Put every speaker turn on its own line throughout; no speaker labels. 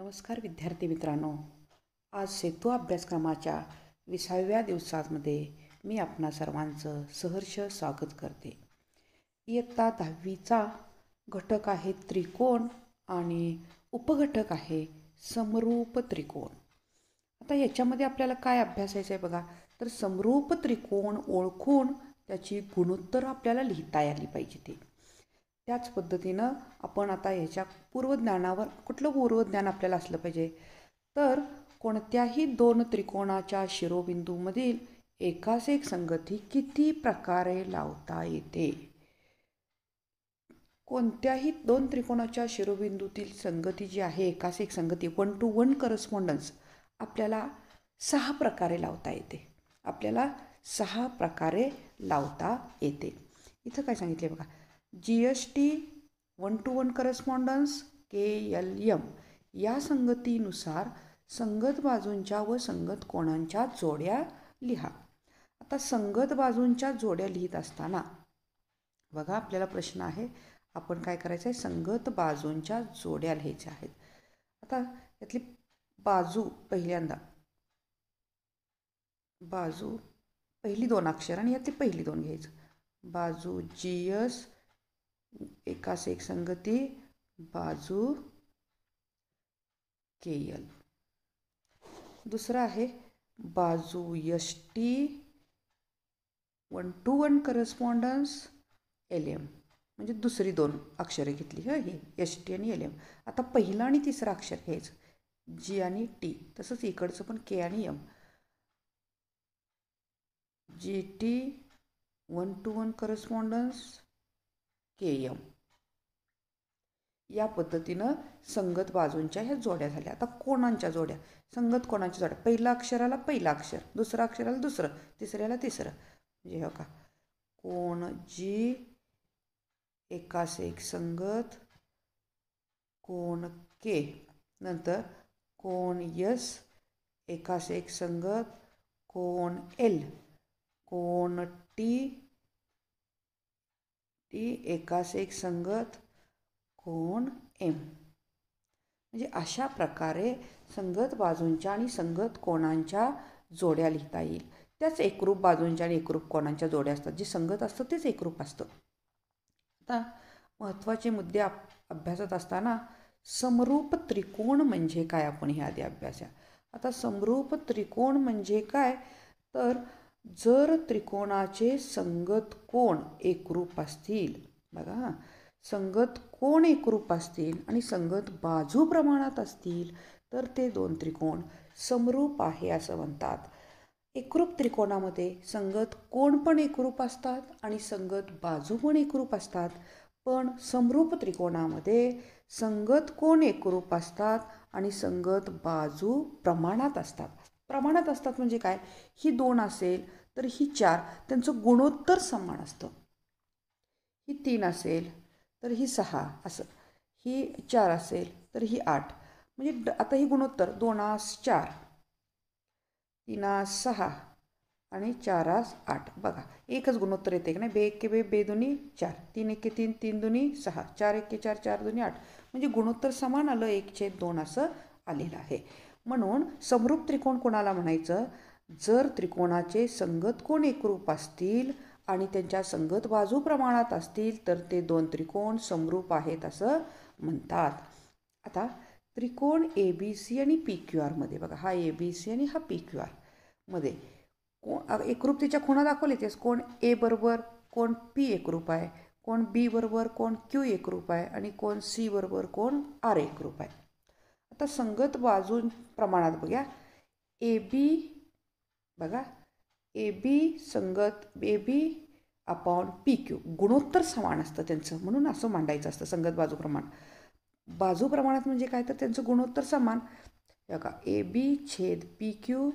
नमस्कार विद्यार्थी मित्रांनो आज सेतू अभ्यासक्रमाच्या विसाव्या दिवसामध्ये मी आपणा सर्वांचं सहर्ष स्वागत करते इयत्ता दहावीचा घटक आहे त्रिकोण आणि उपघटक आहे समरूप त्रिकोण आता याच्यामध्ये आपल्याला काय अभ्यासायचं आहे बघा तर समरूप त्रिकोण ओळखून त्याची गुणोत्तर आपल्याला लिहिता आली पाहिजे ते त्याच पद्धतीनं आपण आता ह्याच्या पूर्वज्ञानावर कुठलं पूर्वज्ञान आपल्याला असलं पाहिजे तर कोणत्याही दोन त्रिकोणाच्या शिरोबिंदूमधील एकास एक संगती किती प्रकारे लावता येते कोणत्याही दोन त्रिकोणाच्या शिरोबिंदूतील संगती जी आहे एकास एक संगती वन टू वन करस्पॉन्डन्स आपल्याला सहा प्रकारे लावता येते आपल्याला सहा प्रकारे लावता येते इथं काय सांगितले बघा G S T one two one correspondence K L M या संगतीनुसार संगत बाजूंच्या व संगत कोणांच्या जोड्या लिहा आता संगत बाजूंच्या जोड्या लिहित असताना बघा आपल्याला प्रश्न आहे आपण काय करायचं आहे संगत बाजूंच्या जोड्या लिहायच्या आहेत आता यातली बाजू पहिल्यांदा बाजू पहिली दोन अक्षर आणि यातली पहिली दोन घ्यायचं बाजू जी एस एकास एक संगती बाजू केयल दुसरा आहे बाजू T one two one correspondence L M म्हणजे दुसरी दोन अक्षरे घेतली हं ही एस टी आणि एल एम आता पहिला आणि तिसरा अक्षर घ्यायचं जी आणि टी तसंच इकडचं पण के आणि M G T one two one correspondence KM या पद्धतीनं संगत बाजूंच्या ह्या जोड्या झाल्या आता कोणांच्या जोड्या संगत कोणाच्या जोड्या पहिल्या अक्षराला पहिलं अक्षर दुसरं अक्षराला दुसरं तिसऱ्याला तिसरं म्हणजे हो का कोण जी एकास एक संगत कोण के नंतर कोण यस एकास एक संगत कोण एल कोण टी ती एकास एक संगत कोण एम म्हणजे अशा प्रकारे संगत बाजूंच्या आणि संगत कोणांच्या जोड्या लिहिता येईल त्याच एकरूप बाजूंच्या आणि एकरूप कोणांच्या जोड्या असतात जे संगत असतं तेच एकरूप असतं आता महत्त्वाचे मुद्दे अभ्यासात असताना समरूप त्रिकोण म्हणजे काय आपण हे आधी अभ्यास आता समरूप त्रिकोण म्हणजे काय तर जर त्रिकोणाचे संगत कोण एकरूप असतील बघा संगत कोण एकरूप असतील आणि संगत बाजू प्रमाणात असतील तर ते दोन त्रिकोण समरूप आहे असं म्हणतात एकरूप त्रिकोणामध्ये संगत कोण पण एकरूप असतात आणि संगत बाजू पण एकरूप असतात पण समरूप त्रिकोणामध्ये संगत कोण एकरूप असतात आणि संगत बाजू प्रमाणात असतात प्रमाणात असतात म्हणजे काय ही दोन असेल तर ही चार त्यांचं गुणोत्तर समान असतं ही तीन असेल तर ही सहा असं ही चार असेल तर ही आठ म्हणजे आता ही गुणोत्तर आस चार तीनास सहा आणि चारास आठ बघा एकच गुणोत्तर येते की नाही बे एके बे बे दोन्ही चार तीन एके तीन तीन दोन्ही सहा चार एके चार चार दोन्ही आठ म्हणजे गुणोत्तर समान आलं छेद दोन असं आलेलं आहे म्हणून समरूप त्रिकोण कोणाला म्हणायचं जर त्रिकोणाचे संगत कोण एकरूप असतील आणि त्यांच्या संगत बाजू प्रमाणात असतील तर ते दोन त्रिकोण समरूप आहेत असं म्हणतात आता त्रिकोण ए बी सी आणि पी क्यू आरमध्ये बघा हा ए बी सी आणि हा पी क्यू आरमध्ये कोण एकरूपतेच्या खुणा दाखवले तेच कोण ए बरोबर कोण पी एकरूप आहे कोण बी बरोबर कोण क्यू एकरूप आहे आणि कोण सी बरोबर कोण आर एकरूप आहे आता संगत बाजू प्रमाणात बघा ए बी बघा ए बी संगत A B upon P Q गुणोत्तर समान असतं त्यांचं म्हणून असं मांडायचं असतं संगत बाजू प्रमाण बाजू प्रमाणात म्हणजे काय तर त्यांचं गुणोत्तर समान बघा ए बी छेद पी क्यू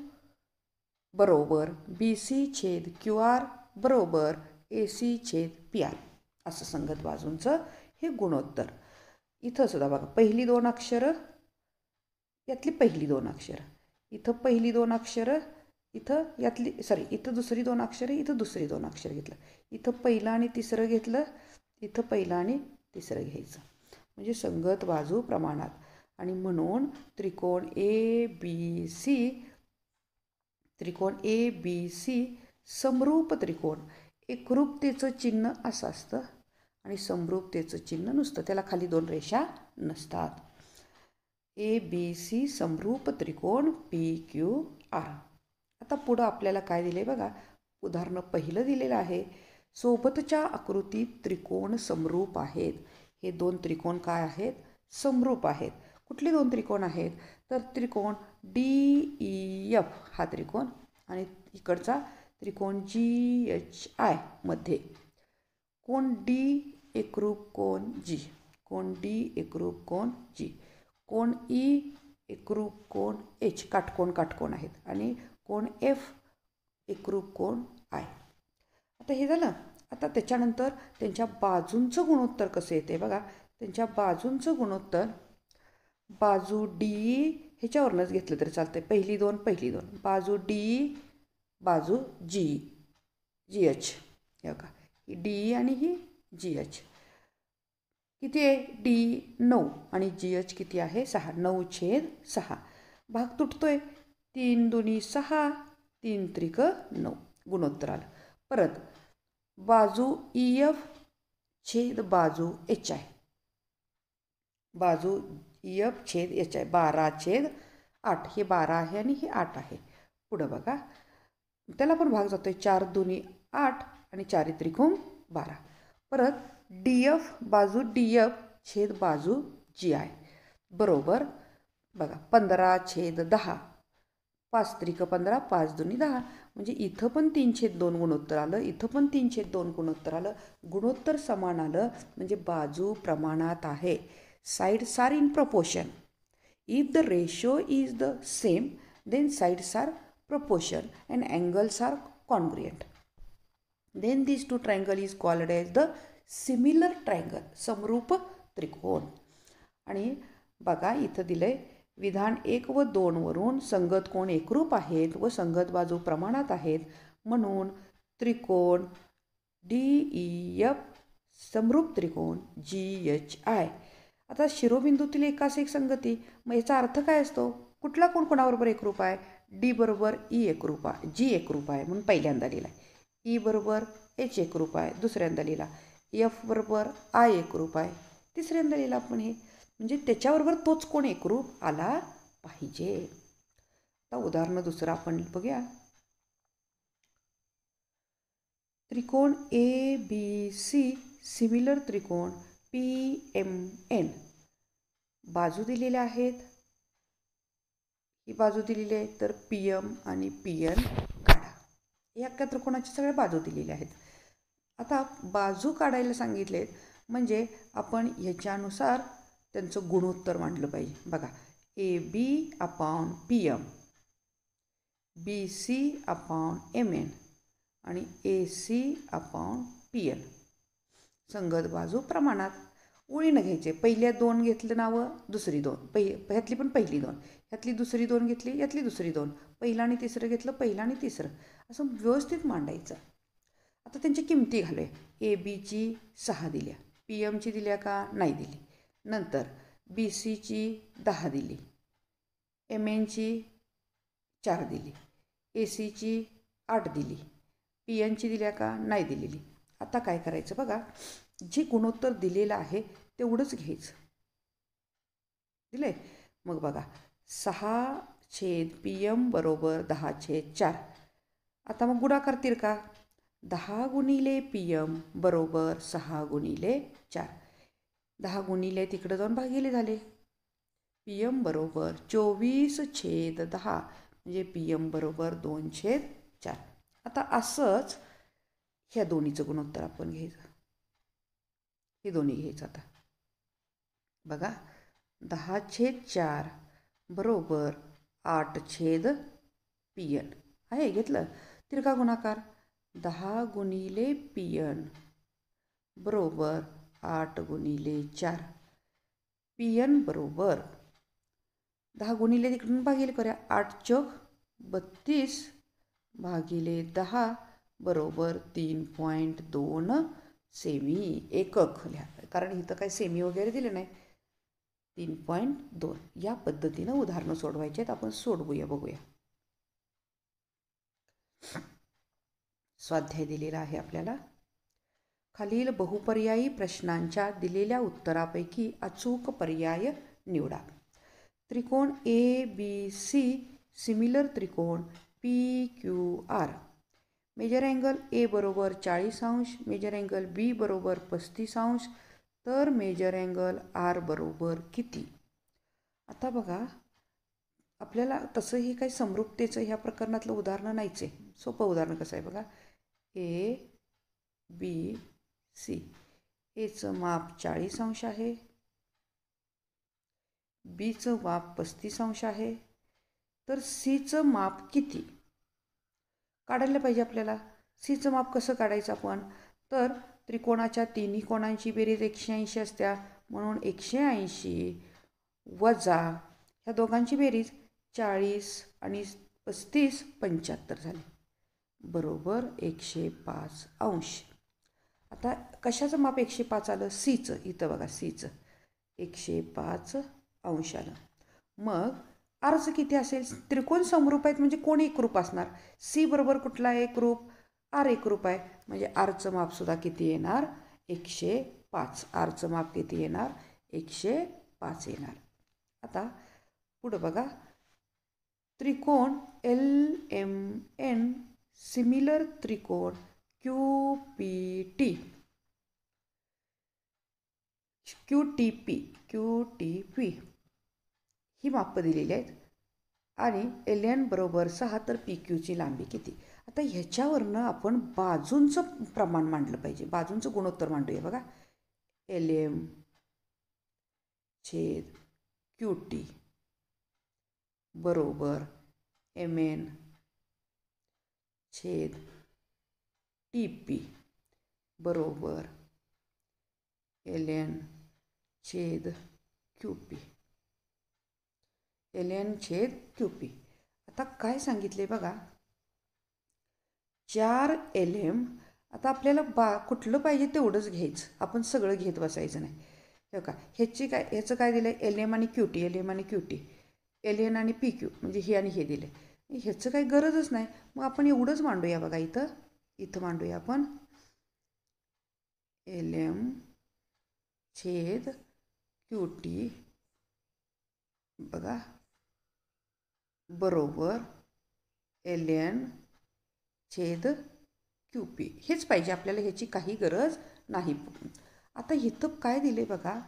बरोबर बी सी छेद क्यू आर बरोबर ए सी छेद पी आर असं संगत बाजूंचं हे गुणोत्तर इथं सुद्धा बघा पहिली दोन अक्षरं यातली पहिली दोन अक्षरं इथं पहिली दोन अक्षरं इथं यातली सॉरी इथं दुसरी दोन अक्षरे इथं दुसरी दोन अक्षर घेतलं इथं पहिलं आणि तिसरं घेतलं इथं पहिलं आणि तिसरं घ्यायचं म्हणजे संगत बाजू प्रमाणात आणि म्हणून त्रिकोण ए बी सी त्रिकोण ए बी सी समरूप त्रिकोण एकरूपतेचं चिन्ह असं असतं आणि समरूपतेचं चिन्ह नुसतं त्याला खाली दोन रेषा नसतात ए बी सी समरूप त्रिकोण पी क्यू आर आता पुढं आपल्याला काय दिले बघा उदाहरण पहिलं दिलेलं आहे सोबतच्या आकृतीत त्रिकोण समरूप आहेत हे दोन त्रिकोण काय आहेत समरूप आहेत कुठले दोन त्रिकोण आहेत तर त्रिकोण डी ई एफ हा त्रिकोण आणि इकडचा त्रिकोण जी एच आय मध्ये कोण डी एकरूप कोण जी कोण डी एकरूप कोण जी कोण ई e एकरूप कोण एच काटकोण काटकोण आहेत आणि कोण एफ एकरूप कोण आय आता हे झालं आता त्याच्यानंतर त्यांच्या बाजूंचं गुणोत्तर कसं येते बघा त्यांच्या बाजूंचं गुणोत्तर बाजू डी ह्याच्यावरूनच घेतलं तरी चालतं पहिली दोन पहिली दोन बाजू डी बाजू जी जी एच हे बघा ही डी आणि ही जी एच किती आहे डी नऊ आणि जी एच किती आहे सहा नऊ छेद सहा भाग तुटतो आहे तीन दोन्ही सहा तीन त्रिक नऊ गुणोत्तर परत बाजू ई एफ छेद बाजू एच आय बाजू ई एफ छेद एच आय बारा छेद आठ हे बारा आहे आणि हे आठ आहे पुढं बघा त्याला पण भाग जातो आहे चार दोन्ही आठ आणि चारी त्रिकोण बारा परत डी एफ बाजू डी एफ छेद बाजू जी आय बरोबर बघा पंधरा छेद दहा पाच त्रिक पंधरा पाच दोन्ही दहा म्हणजे इथं पण तीनशे दोन गुणोत्तर आलं इथं पण तीनशे दोन गुणोत्तर आलं गुणोत्तर समान आलं म्हणजे बाजू प्रमाणात आहे sides are in proportion if the ratio is the same then sides are proportion and angles are congruent then this two triangle is called as the similar triangle समरूप त्रिकोण आणि बघा इथं दिलं आहे विधान एक व दोनवरून संगत कोण एकरूप आहेत व संगत बाजू प्रमाणात आहेत म्हणून त्रिकोण डी ई एफ समरूप त्रिकोण जी एच आय आता शिरोबिंदूतील एकास एक संगती मग याचा अर्थ काय असतो कुठला कोण कोणाबरोबर एकरूप आहे डी बरोबर ई एकरूप आहे जी एकरूप आहे म्हणून पहिल्यांदा लिहिला ई बरोबर एच एकरूप आहे दुसऱ्यांदा लिहिला एफ बरोबर आय एकरूप आहे तिसऱ्यांदा लिहिला आपण हे म्हणजे त्याच्याबरोबर तोच कोण एकरूप आला पाहिजे आता उदाहरण दुसरं आपण बघूया त्रिकोण ए बी सी सिमिलर त्रिकोण पी एम एन बाजू दिलेल्या आहेत ही बाजू दिलेली आहे तर पी एम आणि पी एन काढा या अख्या त्रिकोणाच्या सगळ्या बाजू दिलेल्या आहेत आता बाजू काढायला सांगितलेत म्हणजे आपण ह्याच्यानुसार त्यांचं गुणोत्तर मांडलं पाहिजे बघा A B upon P M B C upon M N आणि A C upon P L संगत बाजू प्रमाणात न घ्यायचे पहिल्या दोन घेतलं नावं दुसरी दोन पहि ह्यातली पण पहिली दोन ह्यातली दुसरी दोन घेतली यातली दुसरी दोन पहिलं आणि तिसरं घेतलं पहिलं आणि तिसरं असं व्यवस्थित मांडायचं आता त्यांच्या किमती घालूया ए बीची सहा दिल्या पी एमची दिल्या का नाही दिली नंतर बी सीची दहा दिली एम एनची चार दिली ए सीची आठ दिली पी एनची दिल्या का नाही दिलेली आता काय करायचं बघा जे गुणोत्तर दिलेलं आहे तेवढंच घ्यायचं दिलं आहे मग बघा सहा छेद पी एम बरोबर दहा छेद चार आता मग गुणा करतील का दहा गुणिले पी एम बरोबर सहा गुणिले चार दहा गुणिले तिकडं जाऊन भागिले झाले पी एम बरोबर चोवीस छेद दहा म्हणजे पी एम बरोबर दोन छेद चार आता असंच ह्या दोन्हीचं गुणोत्तर आपण घ्यायचं हे दोन्ही घ्यायचं आता बघा दहा छेद चार बरोबर आठ छेद पी एन आहे घेतलं तिरका गुणाकार दहा गुणिले पी एन बरोबर आठ गुणिले चार पी एन बरोबर दहा गुणिले तिकडून भागिले करा आठ चौक बत्तीस भागिले दहा बरोबर तीन पॉईंट दोन सेमी एकक लिहा कारण इथं काय सेमी वगैरे दिले नाही तीन पॉईंट दोन या पद्धतीनं उदाहरणं सोडवायची आहेत आपण सोडवूया बघूया स्वाध्याय दिलेला आहे आपल्याला खालील बहुपर्यायी प्रश्नांच्या दिलेल्या उत्तरापैकी अचूक पर्याय निवडा त्रिकोण ए बी सी सिमिलर त्रिकोण P Q R measure angle A बरोबर चाळीस अंश मेजर अँगल बी बरोबर पस्तीस अंश तर मेजर अँगल आर बरोबर किती आता बघा आपल्याला तसंही काही समृप्तेचं ह्या प्रकरणातलं उदाहरणं नाहीच आहे सोपं उदाहरण कसं आहे बघा ए बी सी एचं माप चाळीस अंश आहे बीचं माप पस्तीस अंश आहे तर सीचं माप किती काढायला पाहिजे आपल्याला सीचं माप कसं काढायचं आपण तर त्रिकोणाच्या तिन्ही कोणांची बेरीज एकशे ऐंशी असत्या म्हणून एकशे ऐंशी वजा ह्या दोघांची बेरीज चाळीस आणि पस्तीस पंच्याहत्तर झाली बरोबर एकशे पाच अंश आता कशाचं माप एकशे पाच आलं सीचं इथं बघा सीचं एकशे पाच अंश आलं मग आरचं किती असेल त्रिकोण समरूप आहेत म्हणजे कोण रूप असणार सी बरोबर कुठला एक रूप आर एक रूप आहे म्हणजे आरचं मापसुद्धा किती येणार एकशे पाच आरचं माप किती येणार एकशे पाच येणार आता पुढं बघा त्रिकोण एल एम एन सिमिलर त्रिकोण Q P T Q T P Q T P ही मापं दिलेली आहेत आणि एल एलियन बरोबर सहा तर पी क्यूची लांबी किती आता ह्याच्यावरनं आपण बाजूंचं प्रमाण मांडलं पाहिजे बाजूंचं गुणोत्तर मांडूया बघा एल एम छेद क्यू टी बरोबर एम एन छेद टी पी बरोबर एल एन छेद क्यू पी एल एन छेद क्यू पी आता काय सांगितले बघा चार एल एम आता आपल्याला बा कुठलं पाहिजे तेवढंच घ्यायचं आपण सगळं घेत बसायचं नाही हे का ह्याची काय ह्याचं काय दिलं आहे एल एम आणि क्यू टी एल एम आणि क्यू टी एल एन आणि पी क्यू म्हणजे हे आणि हे दिलं ह्याचं काही गरजच नाही मग आपण एवढंच मांडूया बघा इथं इथं मांडूया आपण एल एम छेद क्यू टी बघा बरोबर एल एन छेद क्यू पी हेच पाहिजे आपल्याला ह्याची काही गरज नाही आता इथं काय दिले बघा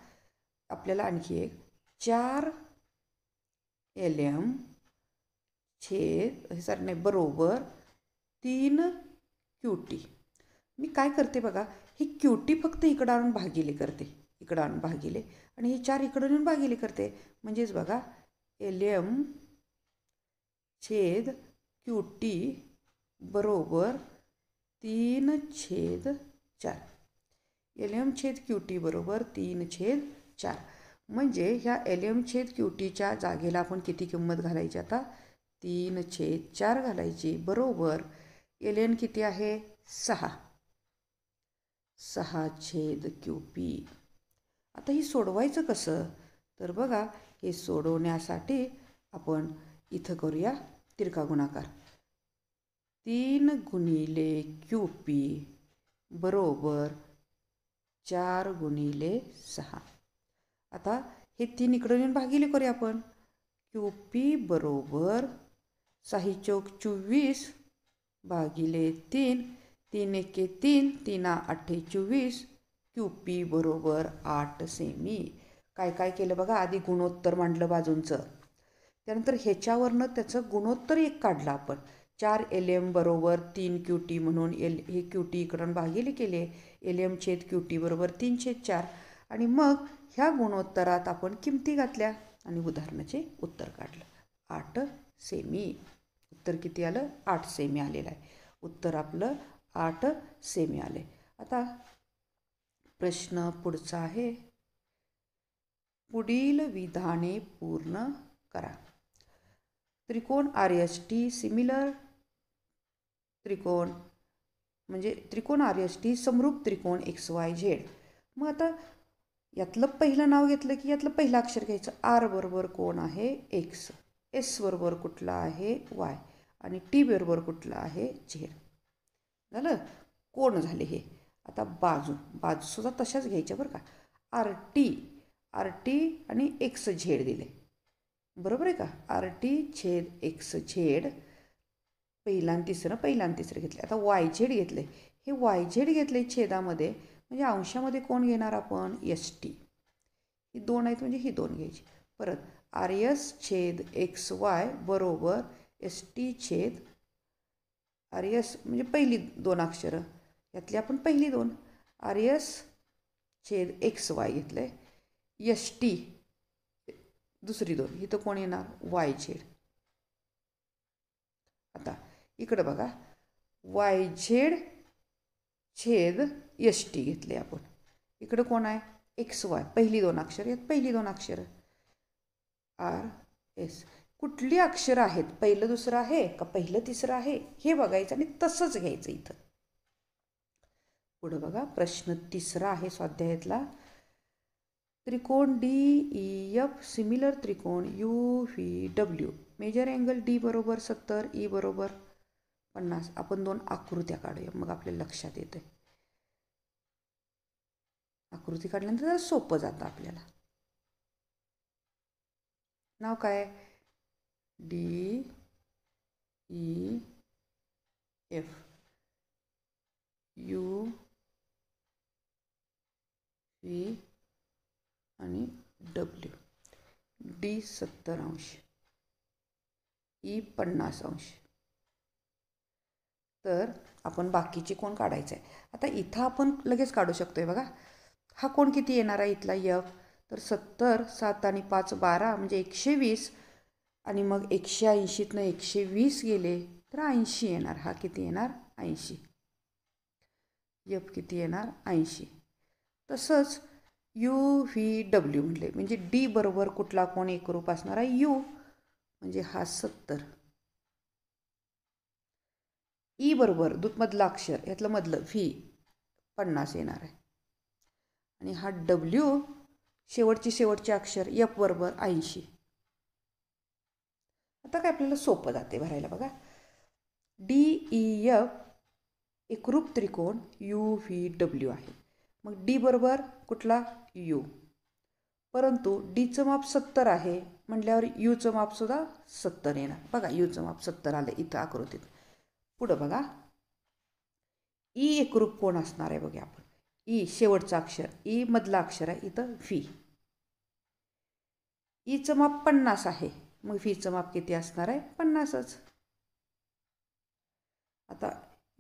आपल्याला आणखी एक चार एल एम छेद हे नाही बरोबर तीन क्युटी मी काय करते बघा ही क्युटी फक्त इकडं आणून भागिले करते इकडं आणून भागिले आणि हे चार इकडून येऊन भागिले करते म्हणजेच बघा एल एम छेद क्युटी बरोबर तीन छेद चार एल एम छेद क्युटी बरोबर तीन छेद चार म्हणजे ह्या एल एम छेद क्युटीच्या जागेला आपण किती किंमत घालायची आता तीन छेद चार घालायची बरोबर एलियन किती आहे सहा सहा छेद क्यू पी आता ही सोडवायचं कसं तर बघा हे सोडवण्यासाठी आपण इथं करूया तिरका गुणाकार तीन गुणिले क्यू पी बरोबर चार गुणिले सहा आता हे तीन इकडं येऊन भागिले करूया आपण क्यू पी बरोबर साही चौक चोवीस भागिले तीन तीन एके तीन तीना अठ्ठे चोवीस क्यू पी बरोबर आठ सेमी काय काय केलं बघा आधी गुणोत्तर मांडलं बाजूंचं त्यानंतर ह्याच्यावरनं त्याचं गुणोत्तर एक काढलं आपण चार एल एम बरोबर तीन क्यू टी म्हणून एल हे क्यू टी इकडून भागिले केले एल एम छेद क्यू टी बरोबर तीन छेद चार आणि मग ह्या गुणोत्तरात आपण किमती घातल्या आणि उदाहरणाचे उत्तर काढलं आठ सेमी उत्तर किती आलं आठ सेमी आलेलं आहे उत्तर आपलं आठ सेमी आले आता प्रश्न पुढचा आहे पुढील विधाने पूर्ण करा त्रिकोण आर एस टी सिमिलर त्रिकोण म्हणजे त्रिकोण आर एस टी समरूप त्रिकोण एक्स वाय झेड मग आता यातलं पहिलं नाव घेतलं की यातलं पहिलं अक्षर घ्यायचं आर बरोबर कोण आहे एक्स एस बरोबर कुठला आहे वाय आणि टी बरोबर कुठला आहे झेड झालं कोण झाले हे आता बाजू बाजूसुद्धा तशाच घ्यायच्या बरं का आर टी आर टी आणि एक्स झेड दिले बरोबर आहे का आर टी छेद एक्स झेड पहिला आणि तिसरं पहिला तिसरं घेतले आता वाय झेड घेतले हे वाय झेड घेतले छेदामध्ये म्हणजे अंशामध्ये कोण घेणार आपण एस टी ही दोन आहेत म्हणजे ही दोन घ्यायची परत आर छेद एक्स वाय बरोबर एस टी छेद आर यस म्हणजे पहिली दोन अक्षरं यातली आपण पहिली दोन आर छेद एक्स वाय घेतलं आहे एस टी दुसरी दोन इथं कोण येणार वाय झेड आता इकडं बघा वाय झेड छेद एस टी घेतले आपण इकडं कोण आहे एक्स वाय पहिली दोन अक्षर यात पहिली दोन अक्षरं आर एस कुठली अक्षरं आहेत पहिलं दुसरं आहे का पहिलं तिसरं आहे हे बघायचं आणि तसंच घ्यायचं इथं पुढं बघा प्रश्न तिसरा आहे स्वाध्यायातला त्रिकोण डी ई एफ सिमिलर त्रिकोण U V W measure angle D बरोबर सत्तर ई e बरोबर पन्नास आपण दोन आकृत्या काढूया मग आपल्या लक्षात येतं आकृती काढल्यानंतर सोपं जातं आपल्याला नाव काय D E F U V आणि डब्ल्यू डी सत्तर अंश ई e पन्नास अंश तर आपण बाकीची कोण काढायचं आहे आता इथं आपण लगेच काढू शकतो आहे बघा हा कोण किती येणार आहे इथला यफ तर सत्तर सात आणि पाच बारा म्हणजे एकशे वीस आणि मग एकशे ऐंशीतनं एकशे वीस गेले तर ऐंशी येणार हा किती येणार ऐंशी यप किती येणार ऐंशी तसंच यू व्ही डब्ल्यू म्हटले म्हणजे डी बरोबर कुठला कोण असणार आहे यू म्हणजे हा सत्तर ई बरोबर दूधमधलं अक्षर यातलं मधलं व्ही पन्नास येणार आहे आणि हा डब्ल्यू शेवटची शेवटचे अक्षर यप बरोबर ऐंशी आता काय आपल्याला सोपं जाते भरायला बघा डी ई यफ एकरूप त्रिकोण यू व्ही डब्ल्यू आहे मग डी बरोबर कुठला यू परंतु डीचं माप सत्तर आहे म्हटल्यावर यूचं मापसुद्धा सत्तर येणार बघा यूचं माप सत्तर आलं इथं आकृतीत पुढं बघा ई e एकरूप कोण असणार आहे बघा आपण ई शेवटचं अक्षर ई मधला अक्षर आहे इथं फी ईचं माप पन्नास आहे मग फीचं माप किती असणार आहे पन्नासच आता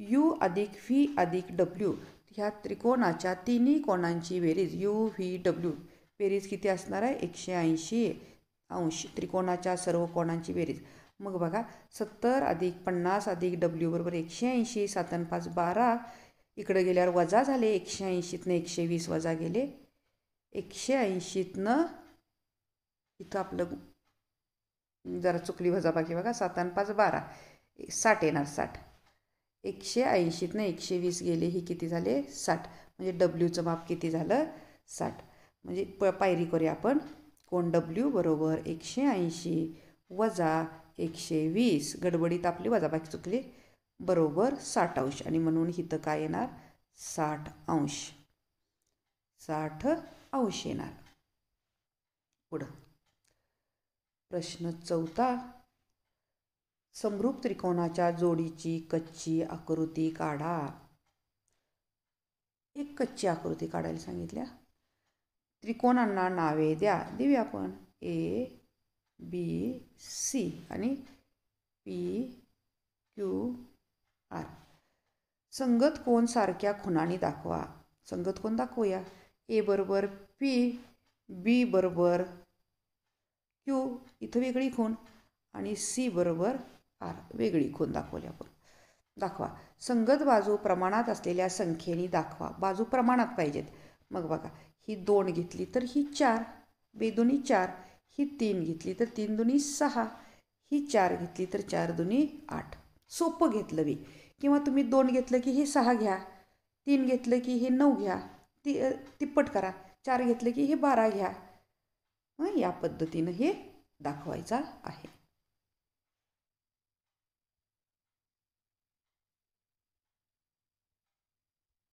यू अधिक फी अधिक डब्ल्यू ह्या त्रिकोणाच्या तिन्ही कोणांची बेरीज यू व्ही डब्ल्यू बेरीज किती असणार आहे एकशे ऐंशी अंश त्रिकोणाच्या सर्व कोणांची बेरीज मग बघा सत्तर अधिक पन्नास अधिक डब्ल्यू बरोबर एकशे ऐंशी सात पाच बारा इकडं गेल्यावर वजा झाले एकशे ऐंशीतनं एकशे वीस वजा गेले एकशे ऐंशीतनं इथं आपलं जरा चुकली वजाबाकी बघा सात आणि पाच बारा साठ येणार साठ एकशे ऐंशीतनं एकशे वीस गेले हे किती झाले साठ म्हणजे डब्ल्यूचं माप किती झालं साठ म्हणजे प पायरी करूया आपण कोण डब्ल्यू बरोबर एकशे ऐंशी वजा एकशे वीस गडबडीत आपली वजाबाकी चुकली बरोबर साठ अंश आणि म्हणून इथं काय येणार साठ अंश साठ अंश येणार पुढं प्रश्न चौथा समरूप त्रिकोणाच्या जोडीची कच्ची आकृती काढा एक कच्ची आकृती काढायला सांगितल्या त्रिकोणांना नावे द्या देऊया आपण ए बी सी आणि पी क्यू आर संगत कोण सारख्या खुणाने दाखवा संगत कोण दाखवूया ए बरोबर पी बी बरोबर क्यू इथं वेगळी खून आणि सी बरोबर आर वेगळी खून दाखवली आपण दाखवा संगत बाजू प्रमाणात असलेल्या संख्येने दाखवा बाजू प्रमाणात पाहिजेत मग बघा ही दोन घेतली तर ही चार बेदोनी चार ही तीन घेतली तर तीन दोन्ही सहा ही चार घेतली तर चार दोन्ही आठ सोपं घेतलं बी किंवा तुम्ही दोन घेतलं की हे सहा घ्या तीन घेतलं की हे नऊ घ्या ती तिप्पट करा चार घेतलं की हे बारा घ्या या पद्धतीनं हे दाखवायचा आहे